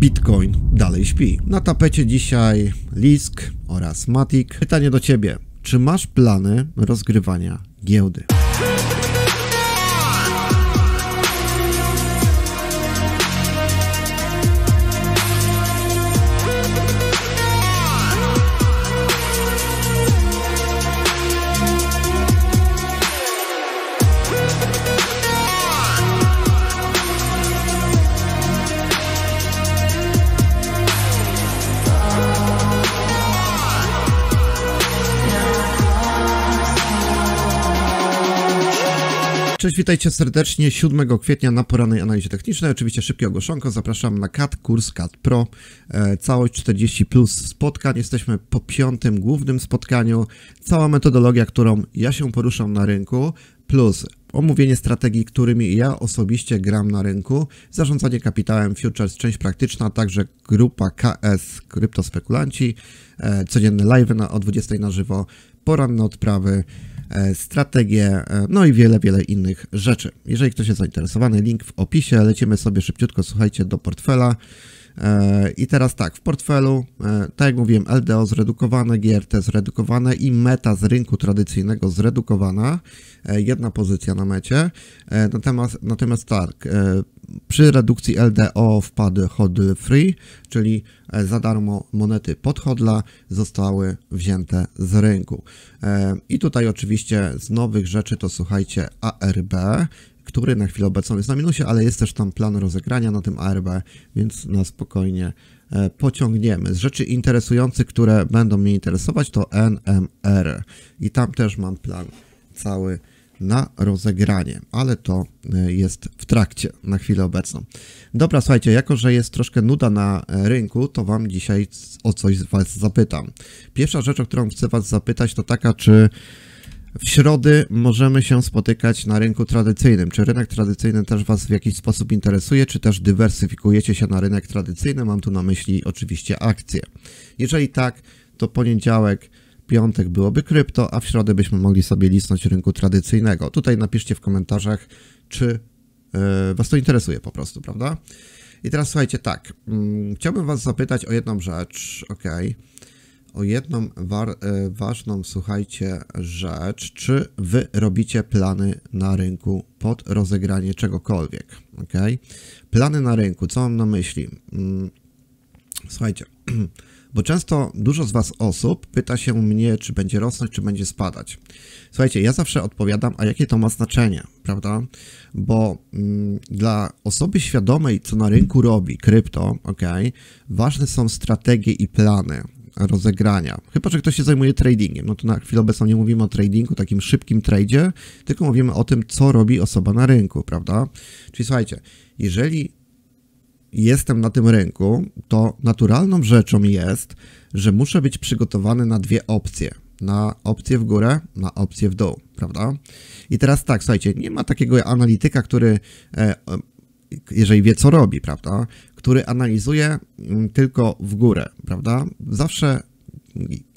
Bitcoin dalej śpi. Na tapecie dzisiaj Lisk oraz Matic. Pytanie do Ciebie. Czy masz plany rozgrywania giełdy? Cześć, witajcie serdecznie 7 kwietnia na porannej analizie technicznej. Oczywiście szybkie ogłoszonko, zapraszam na CAD, kurs CAD Pro, e, całość 40 plus spotkań. Jesteśmy po piątym głównym spotkaniu. Cała metodologia, którą ja się poruszam na rynku, plus omówienie strategii, którymi ja osobiście gram na rynku, zarządzanie kapitałem, futures, część praktyczna, także grupa KS, kryptospekulanci, e, codzienne live na, o 20 na żywo, poranne odprawy, E, strategię, e, no i wiele, wiele innych rzeczy. Jeżeli ktoś jest zainteresowany, link w opisie. Lecimy sobie szybciutko, słuchajcie, do portfela. I teraz tak, w portfelu, e, tak jak mówiłem, LDO zredukowane, GRT zredukowane i meta z rynku tradycyjnego zredukowana, e, jedna pozycja na mecie. E, natomiast, natomiast tak, przy redukcji LDO wpadły hodl free, czyli za darmo monety hodla zostały wzięte z rynku. I tutaj oczywiście z nowych rzeczy to słuchajcie ARB, który na chwilę obecną jest na minusie, ale jest też tam plan rozegrania na tym ARB, więc na spokojnie e, pociągniemy. Z rzeczy interesujących, które będą mnie interesować, to NMR. I tam też mam plan cały na rozegranie, ale to e, jest w trakcie na chwilę obecną. Dobra, słuchajcie, jako że jest troszkę nuda na e, rynku, to Wam dzisiaj o coś Was zapytam. Pierwsza rzecz, o którą chcę Was zapytać, to taka, czy w środy możemy się spotykać na rynku tradycyjnym. Czy rynek tradycyjny też Was w jakiś sposób interesuje, czy też dywersyfikujecie się na rynek tradycyjny? Mam tu na myśli oczywiście akcje. Jeżeli tak, to poniedziałek, piątek byłoby krypto, a w środę byśmy mogli sobie listnąć rynku tradycyjnego. Tutaj napiszcie w komentarzach, czy e, Was to interesuje po prostu, prawda? I teraz słuchajcie, tak, mm, chciałbym Was zapytać o jedną rzecz, ok? o jedną war, e, ważną, słuchajcie, rzecz. Czy wy robicie plany na rynku pod rozegranie czegokolwiek? Ok? Plany na rynku, co mam na myśli? Mm, słuchajcie, bo często dużo z Was osób pyta się mnie, czy będzie rosnąć, czy będzie spadać. Słuchajcie, ja zawsze odpowiadam, a jakie to ma znaczenie, prawda? Bo mm, dla osoby świadomej, co na rynku robi krypto, ok, ważne są strategie i plany, rozegrania. Chyba, że ktoś się zajmuje tradingiem. No to na chwilę obecną nie mówimy o tradingu, takim szybkim tradzie, tylko mówimy o tym, co robi osoba na rynku, prawda? Czyli słuchajcie, jeżeli jestem na tym rynku, to naturalną rzeczą jest, że muszę być przygotowany na dwie opcje. Na opcję w górę, na opcję w dół, prawda? I teraz tak, słuchajcie, nie ma takiego analityka, który e, e jeżeli wie, co robi, prawda? który analizuje mm, tylko w górę, prawda? Zawsze,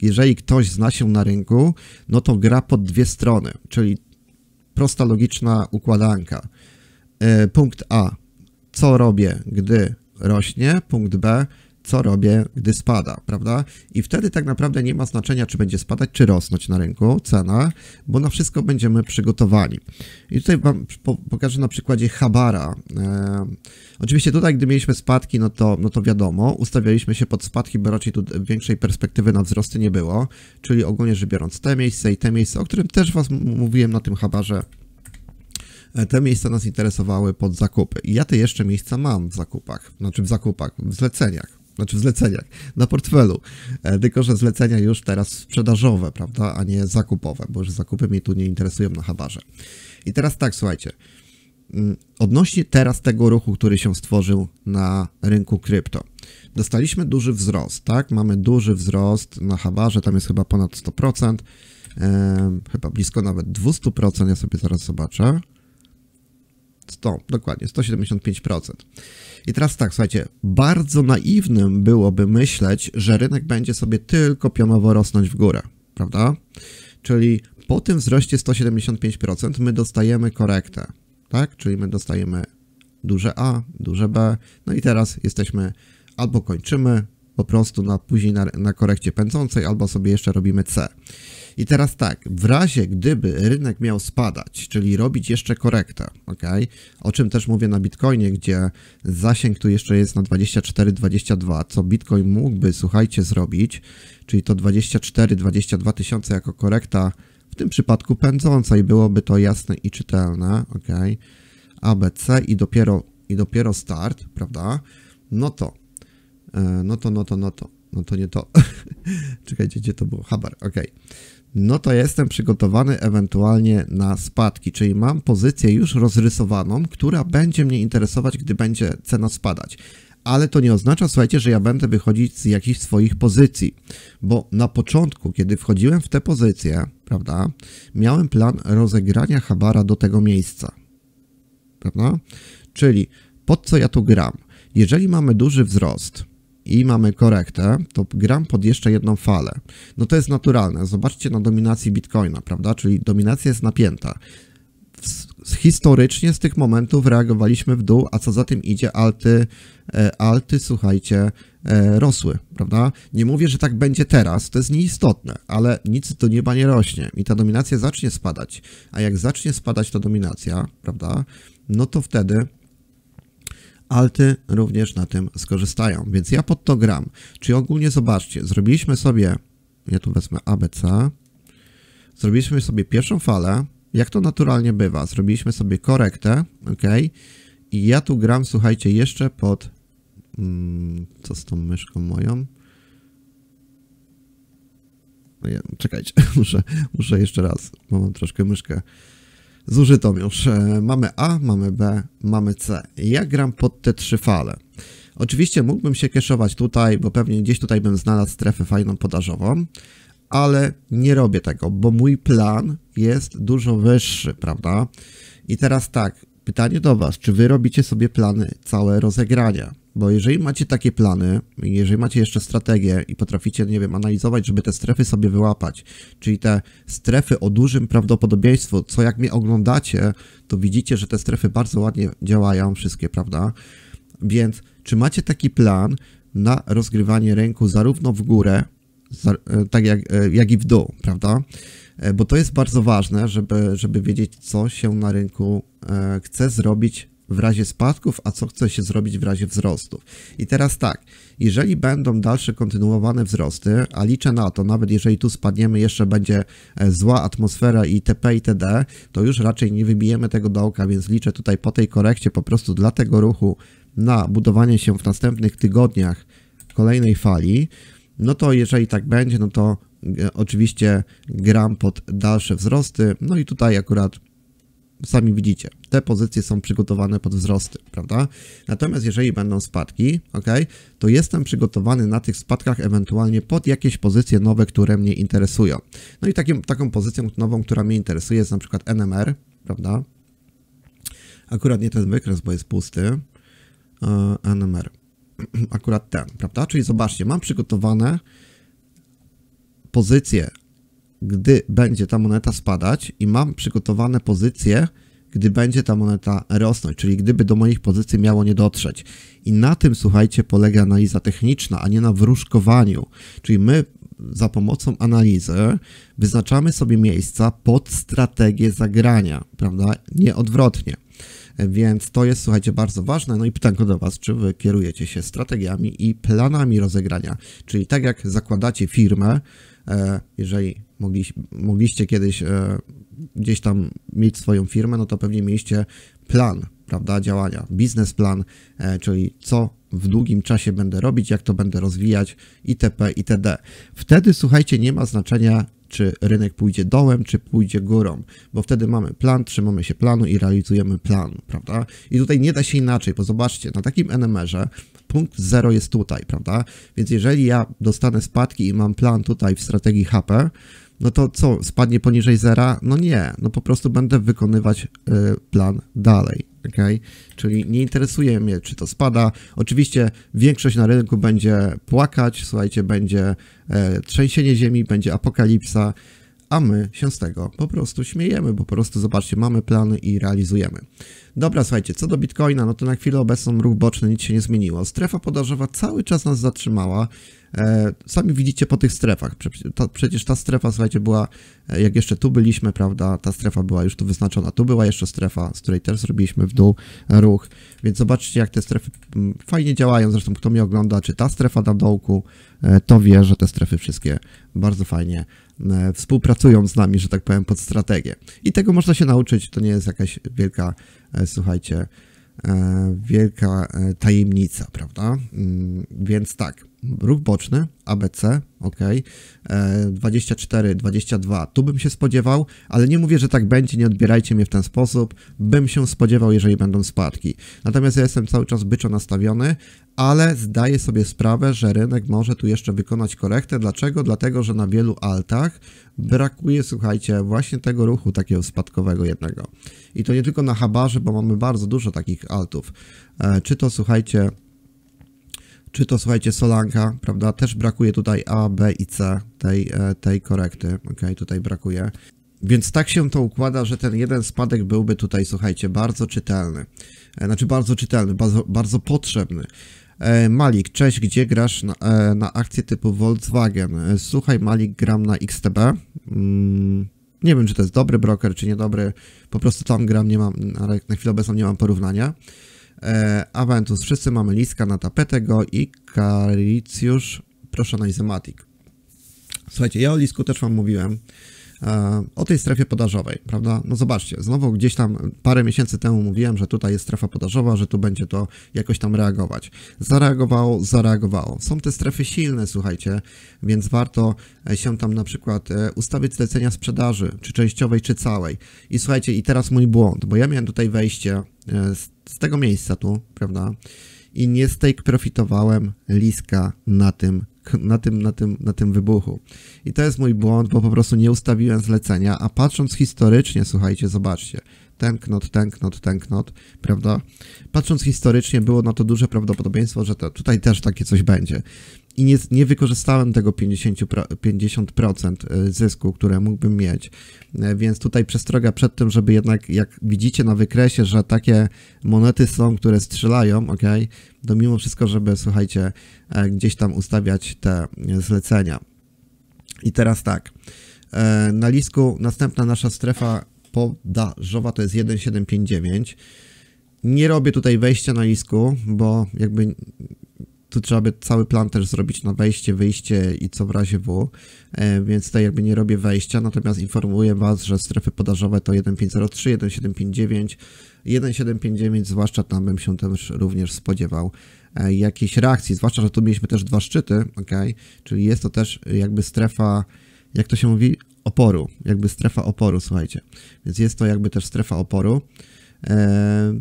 jeżeli ktoś zna się na rynku, no to gra pod dwie strony, czyli prosta logiczna układanka. E, punkt A, co robię, gdy rośnie? Punkt B, co robię, gdy spada, prawda? I wtedy tak naprawdę nie ma znaczenia, czy będzie spadać, czy rosnąć na rynku cena, bo na wszystko będziemy przygotowani. I tutaj Wam pokażę na przykładzie Habara. E, oczywiście tutaj, gdy mieliśmy spadki, no to, no to wiadomo, ustawialiśmy się pod spadki, bo raczej tu większej perspektywy na wzrosty nie było, czyli ogólnie rzecz biorąc te miejsce i te miejsce, o którym też Was mówiłem na tym Habarze e, te miejsca nas interesowały pod zakupy. I ja te jeszcze miejsca mam w zakupach, znaczy w zakupach, w zleceniach znaczy w zleceniach, na portfelu. E, tylko, że zlecenia już teraz sprzedażowe, prawda, a nie zakupowe, bo już zakupy mnie tu nie interesują na habarze. I teraz tak, słuchajcie. Mm, odnośnie teraz tego ruchu, który się stworzył na rynku krypto. Dostaliśmy duży wzrost, tak? Mamy duży wzrost na habarze, tam jest chyba ponad 100%, e, chyba blisko nawet 200%, ja sobie zaraz zobaczę. 100, dokładnie, 175%. I teraz tak, słuchajcie, bardzo naiwnym byłoby myśleć, że rynek będzie sobie tylko pionowo rosnąć w górę, prawda? Czyli po tym wzroście 175% my dostajemy korektę, tak? Czyli my dostajemy duże A, duże B, no i teraz jesteśmy albo kończymy po prostu na później na, na korekcie pędzącej, albo sobie jeszcze robimy C. I teraz tak, w razie gdyby rynek miał spadać, czyli robić jeszcze korektę, ok? O czym też mówię na Bitcoinie, gdzie zasięg tu jeszcze jest na 24-22, co Bitcoin mógłby, słuchajcie, zrobić, czyli to 24-22 tysiące jako korekta, w tym przypadku pędząca i byłoby to jasne i czytelne, ok? ABC i dopiero, i dopiero start, prawda? No to, e, no to, no to, no to, no to nie to. Czekajcie, gdzie to było? Habar, ok no to jestem przygotowany ewentualnie na spadki, czyli mam pozycję już rozrysowaną, która będzie mnie interesować, gdy będzie cena spadać. Ale to nie oznacza, słuchajcie, że ja będę wychodzić z jakichś swoich pozycji, bo na początku, kiedy wchodziłem w te pozycje, prawda, miałem plan rozegrania Habara do tego miejsca, prawda? Czyli pod co ja tu gram? Jeżeli mamy duży wzrost, i mamy korektę, to gram pod jeszcze jedną falę. No to jest naturalne. Zobaczcie na dominacji Bitcoina, prawda? Czyli dominacja jest napięta. Historycznie z tych momentów reagowaliśmy w dół, a co za tym idzie, alty, e, alty słuchajcie, e, rosły, prawda? Nie mówię, że tak będzie teraz, to jest nieistotne, ale nic do nieba nie rośnie i ta dominacja zacznie spadać. A jak zacznie spadać ta dominacja, prawda? No to wtedy alty również na tym skorzystają. Więc ja pod to gram. Czyli ogólnie zobaczcie, zrobiliśmy sobie, ja tu wezmę ABC, zrobiliśmy sobie pierwszą falę, jak to naturalnie bywa, zrobiliśmy sobie korektę, ok, i ja tu gram, słuchajcie, jeszcze pod, mm, co z tą myszką moją, no czekajcie, muszę, muszę jeszcze raz, bo mam troszkę myszkę zużytą już. E, mamy A, mamy B, mamy C. Ja gram pod te trzy fale. Oczywiście mógłbym się kieszować tutaj, bo pewnie gdzieś tutaj bym znalazł strefę fajną podażową, ale nie robię tego, bo mój plan jest dużo wyższy, prawda? I teraz tak, pytanie do Was, czy Wy robicie sobie plany całe rozegrania? Bo jeżeli macie takie plany, jeżeli macie jeszcze strategię i potraficie, nie wiem, analizować, żeby te strefy sobie wyłapać, czyli te strefy o dużym prawdopodobieństwu, co jak mnie oglądacie, to widzicie, że te strefy bardzo ładnie działają, wszystkie, prawda? Więc czy macie taki plan na rozgrywanie rynku zarówno w górę, e, tak jak, e, jak i w dół, prawda? E, bo to jest bardzo ważne, żeby, żeby wiedzieć, co się na rynku chce zrobić w razie spadków, a co chce się zrobić w razie wzrostów. I teraz tak, jeżeli będą dalsze kontynuowane wzrosty, a liczę na to, nawet jeżeli tu spadniemy, jeszcze będzie e, zła atmosfera i TP i TD, to już raczej nie wybijemy tego dołka, więc liczę tutaj po tej korekcie po prostu dla tego ruchu na budowanie się w następnych tygodniach kolejnej fali, no to jeżeli tak będzie, no to e, oczywiście gram pod dalsze wzrosty, no i tutaj akurat sami widzicie, te pozycje są przygotowane pod wzrosty, prawda? Natomiast jeżeli będą spadki, ok, to jestem przygotowany na tych spadkach ewentualnie pod jakieś pozycje nowe, które mnie interesują. No i takim, taką pozycją nową, która mnie interesuje jest na przykład NMR, prawda? Akurat nie ten wykres, bo jest pusty. E, NMR. Akurat ten, prawda? Czyli zobaczcie, mam przygotowane pozycje gdy będzie ta moneta spadać i mam przygotowane pozycje, gdy będzie ta moneta rosnąć, czyli gdyby do moich pozycji miało nie dotrzeć. I na tym, słuchajcie, polega analiza techniczna, a nie na wróżkowaniu. Czyli my za pomocą analizy wyznaczamy sobie miejsca pod strategię zagrania, prawda? Nie odwrotnie. Więc to jest, słuchajcie, bardzo ważne. No i pytanko do Was, czy Wy kierujecie się strategiami i planami rozegrania? Czyli tak jak zakładacie firmę, e, jeżeli mogli, mogliście kiedyś e, gdzieś tam mieć swoją firmę, no to pewnie mieliście plan, prawda, działania, biznesplan, e, czyli co w długim czasie będę robić, jak to będę rozwijać, itp., itd. Wtedy, słuchajcie, nie ma znaczenia, czy rynek pójdzie dołem, czy pójdzie górą, bo wtedy mamy plan, trzymamy się planu i realizujemy plan, prawda? I tutaj nie da się inaczej, bo zobaczcie, na takim NMR-ze punkt zero jest tutaj, prawda? Więc jeżeli ja dostanę spadki i mam plan tutaj w strategii HP, no to co, spadnie poniżej zera? No nie, no po prostu będę wykonywać e, plan dalej, ok? Czyli nie interesuje mnie, czy to spada. Oczywiście większość na rynku będzie płakać, słuchajcie, będzie e, trzęsienie ziemi, będzie apokalipsa, a my się z tego po prostu śmiejemy, bo po prostu, zobaczcie, mamy plany i realizujemy. Dobra, słuchajcie, co do Bitcoina, no to na chwilę obecną ruch boczny nic się nie zmieniło. Strefa podażowa cały czas nas zatrzymała. E, sami widzicie po tych strefach. Prze przecież ta strefa, słuchajcie, była, e, jak jeszcze tu byliśmy, prawda, ta strefa była już tu wyznaczona. Tu była jeszcze strefa, z której też zrobiliśmy w dół ruch. Więc zobaczcie, jak te strefy mm, fajnie działają. Zresztą kto mnie ogląda, czy ta strefa na dołku, e, to wie, że te strefy wszystkie bardzo fajnie e, współpracują z nami, że tak powiem, pod strategię. I tego można się nauczyć. To nie jest jakaś wielka E, słuchajcie, e, wielka e, tajemnica, prawda? Mm, więc tak, ruch boczny, ABC, ok, 24, 22, tu bym się spodziewał, ale nie mówię, że tak będzie, nie odbierajcie mnie w ten sposób, bym się spodziewał, jeżeli będą spadki. Natomiast ja jestem cały czas byczo nastawiony, ale zdaję sobie sprawę, że rynek może tu jeszcze wykonać korektę. Dlaczego? Dlatego, że na wielu altach brakuje, słuchajcie, właśnie tego ruchu takiego spadkowego jednego. I to nie tylko na habarze, bo mamy bardzo dużo takich altów. E, czy to, słuchajcie, czy to słuchajcie Solanka, prawda? Też brakuje tutaj A, B i C tej, e, tej korekty, ok? Tutaj brakuje. Więc tak się to układa, że ten jeden spadek byłby tutaj, słuchajcie, bardzo czytelny. E, znaczy bardzo czytelny, bardzo, bardzo potrzebny. E, Malik, cześć, gdzie grasz na, na akcję typu Volkswagen? Słuchaj, Malik, gram na XTB. Mm, nie wiem, czy to jest dobry broker, czy niedobry. Po prostu tam gram, nie mam, na chwilę obecną nie mam porównania e, Aventus. Wszyscy mamy Liska na tapetę go i Karicjusz, proszę na Izomatic. Słuchajcie, ja o Lisku też Wam mówiłem, e, o tej strefie podażowej, prawda? No zobaczcie, znowu gdzieś tam parę miesięcy temu mówiłem, że tutaj jest strefa podażowa, że tu będzie to jakoś tam reagować. Zareagowało, zareagowało. Są te strefy silne, słuchajcie, więc warto się tam na przykład e, ustawić zlecenia sprzedaży, czy częściowej, czy całej. I słuchajcie, i teraz mój błąd, bo ja miałem tutaj wejście E, z, z tego miejsca tu, prawda? I nie stake profitowałem liska na tym na tym, na, tym, na tym wybuchu. I to jest mój błąd, bo po prostu nie ustawiłem zlecenia, a patrząc historycznie, słuchajcie, zobaczcie, tęknot, tęknot, tęknot, prawda? Patrząc historycznie, było na to duże prawdopodobieństwo, że to, tutaj też takie coś będzie i nie, nie wykorzystałem tego 50%, 50% e, zysku, które mógłbym mieć. E, więc tutaj przestroga przed tym, żeby jednak, jak widzicie na wykresie, że takie monety są, które strzelają, ok, to mimo wszystko, żeby, słuchajcie, e, gdzieś tam ustawiać te zlecenia. I teraz tak, na listku następna nasza strefa podażowa to jest 1759. Nie robię tutaj wejścia na lisku, bo jakby tu trzeba by cały plan też zrobić na wejście, wyjście i co w razie W, e, więc tutaj jakby nie robię wejścia, natomiast informuję Was, że strefy podażowe to 1503, 1759, 1759, zwłaszcza tam bym się też również spodziewał e, jakiejś reakcji, zwłaszcza, że tu mieliśmy też dwa szczyty, ok, czyli jest to też jakby strefa, jak to się mówi, oporu, jakby strefa oporu, słuchajcie, więc jest to jakby też strefa oporu, e,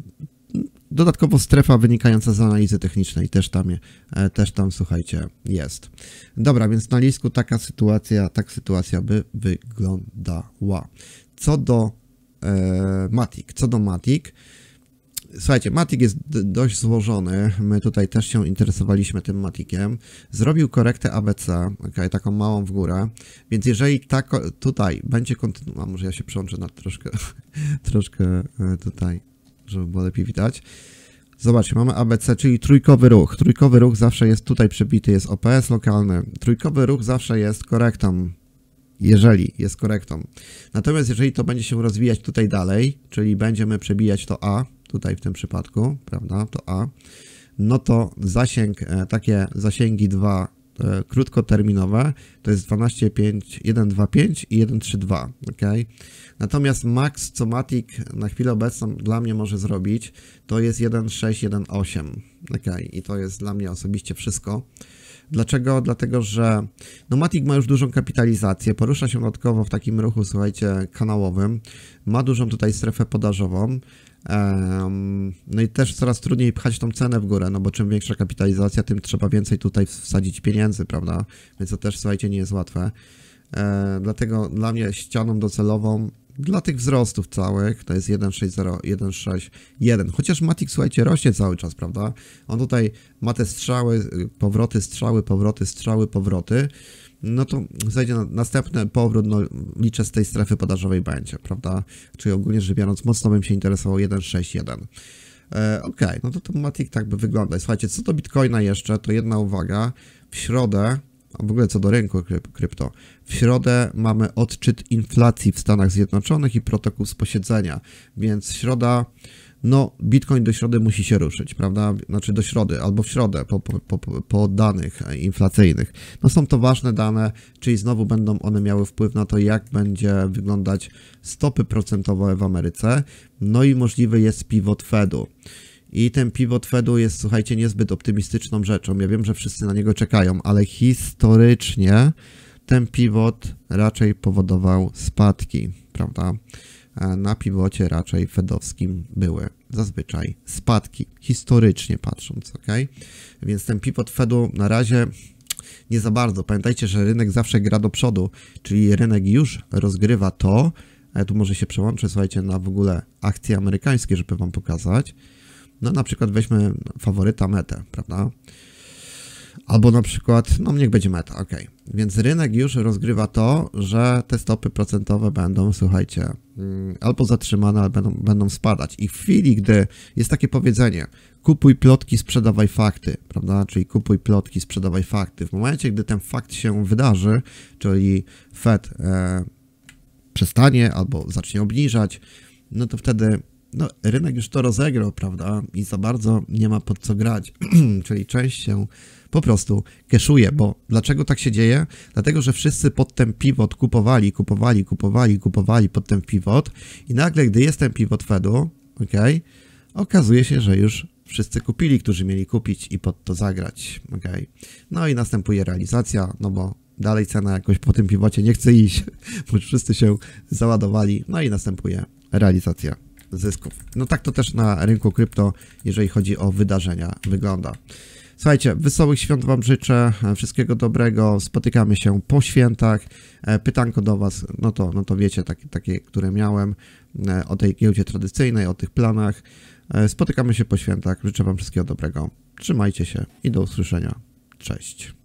Dodatkowo strefa wynikająca z analizy technicznej też tam, e, też tam słuchajcie, jest. Dobra, więc na lisku taka sytuacja, tak sytuacja by wyglądała. Co do e, Matic, co do Matic, Słuchajcie, Matic jest dość złożony. My tutaj też się interesowaliśmy tym Maticiem. Zrobił korektę ABC, okay, taką małą w górę. Więc jeżeli tak tutaj będzie kontynuowana, może ja się przełączę na troszkę, troszkę e, tutaj żeby było lepiej widać. Zobaczcie, mamy ABC, czyli trójkowy ruch. Trójkowy ruch zawsze jest tutaj przebity, jest OPS lokalny. Trójkowy ruch zawsze jest korektą, jeżeli jest korektą. Natomiast jeżeli to będzie się rozwijać tutaj dalej, czyli będziemy przebijać to A, tutaj w tym przypadku, prawda, to A, no to zasięg, e, takie zasięgi 2 E, krótkoterminowe to jest 12.5, 1.2.5 i 1.3.2, ok? Natomiast max, co Matic na chwilę obecną dla mnie może zrobić, to jest 1.6, 1.8, ok? I to jest dla mnie osobiście wszystko. Dlaczego? Dlatego, że Nomatic ma już dużą kapitalizację, porusza się dodatkowo w takim ruchu, słuchajcie, kanałowym, ma dużą tutaj strefę podażową, no i też coraz trudniej pchać tą cenę w górę, no bo czym większa kapitalizacja, tym trzeba więcej tutaj wsadzić pieniędzy, prawda? Więc to też, słuchajcie, nie jest łatwe. E, dlatego dla mnie ścianą docelową dla tych wzrostów całych to jest 1.61. Chociaż Matic, słuchajcie, rośnie cały czas, prawda? On tutaj ma te strzały, y, powroty, strzały, powroty, strzały, powroty. No to zajdzie na następny powrót, no liczę z tej strefy podażowej będzie, prawda? Czyli ogólnie rzecz biorąc, mocno bym się interesował 1,61. Ok, e, Okej, okay, no to, to Matic tak by wyglądał. Słuchajcie, co do Bitcoina jeszcze, to jedna uwaga. W środę a w ogóle co do rynku krypto. W środę mamy odczyt inflacji w Stanach Zjednoczonych i protokół z posiedzenia, więc środa, no Bitcoin do środy musi się ruszyć, prawda? Znaczy do środy albo w środę po, po, po danych inflacyjnych. No są to ważne dane, czyli znowu będą one miały wpływ na to, jak będzie wyglądać stopy procentowe w Ameryce, no i możliwy jest pivot Fedu. I ten pivot Fedu jest, słuchajcie, niezbyt optymistyczną rzeczą. Ja wiem, że wszyscy na niego czekają, ale historycznie ten pivot raczej powodował spadki, prawda? Na pivocie raczej fedowskim były zazwyczaj spadki, historycznie patrząc, ok? Więc ten pivot Fedu na razie nie za bardzo. Pamiętajcie, że rynek zawsze gra do przodu, czyli rynek już rozgrywa to, ja tu może się przełączę, słuchajcie, na w ogóle akcje amerykańskie, żeby Wam pokazać. No na przykład weźmy faworyta metę, prawda? Albo na przykład, no niech będzie meta, ok. Więc rynek już rozgrywa to, że te stopy procentowe będą, słuchajcie, mm, albo zatrzymane, albo będą, będą spadać. I w chwili, gdy jest takie powiedzenie, kupuj plotki, sprzedawaj fakty, prawda? Czyli kupuj plotki, sprzedawaj fakty. W momencie, gdy ten fakt się wydarzy, czyli Fed e, przestanie albo zacznie obniżać, no to wtedy no, rynek już to rozegrał, prawda? I za bardzo nie ma pod co grać. Czyli część się po prostu keszuje, bo dlaczego tak się dzieje? Dlatego, że wszyscy pod ten pivot kupowali, kupowali, kupowali, kupowali pod ten pivot i nagle, gdy jest ten pivot Fedu, ok, okazuje się, że już wszyscy kupili, którzy mieli kupić i pod to zagrać, ok. No i następuje realizacja, no bo dalej cena jakoś po tym piwocie nie chce iść, bo wszyscy się załadowali, no i następuje realizacja zysków. No tak to też na rynku krypto, jeżeli chodzi o wydarzenia, wygląda. Słuchajcie, wesołych świąt Wam życzę, wszystkiego dobrego, spotykamy się po świętach. E, pytanko do Was, no to, no to wiecie, takie, takie, które miałem e, o tej giełdzie tradycyjnej, o tych planach. E, spotykamy się po świętach, życzę Wam wszystkiego dobrego, trzymajcie się i do usłyszenia. Cześć.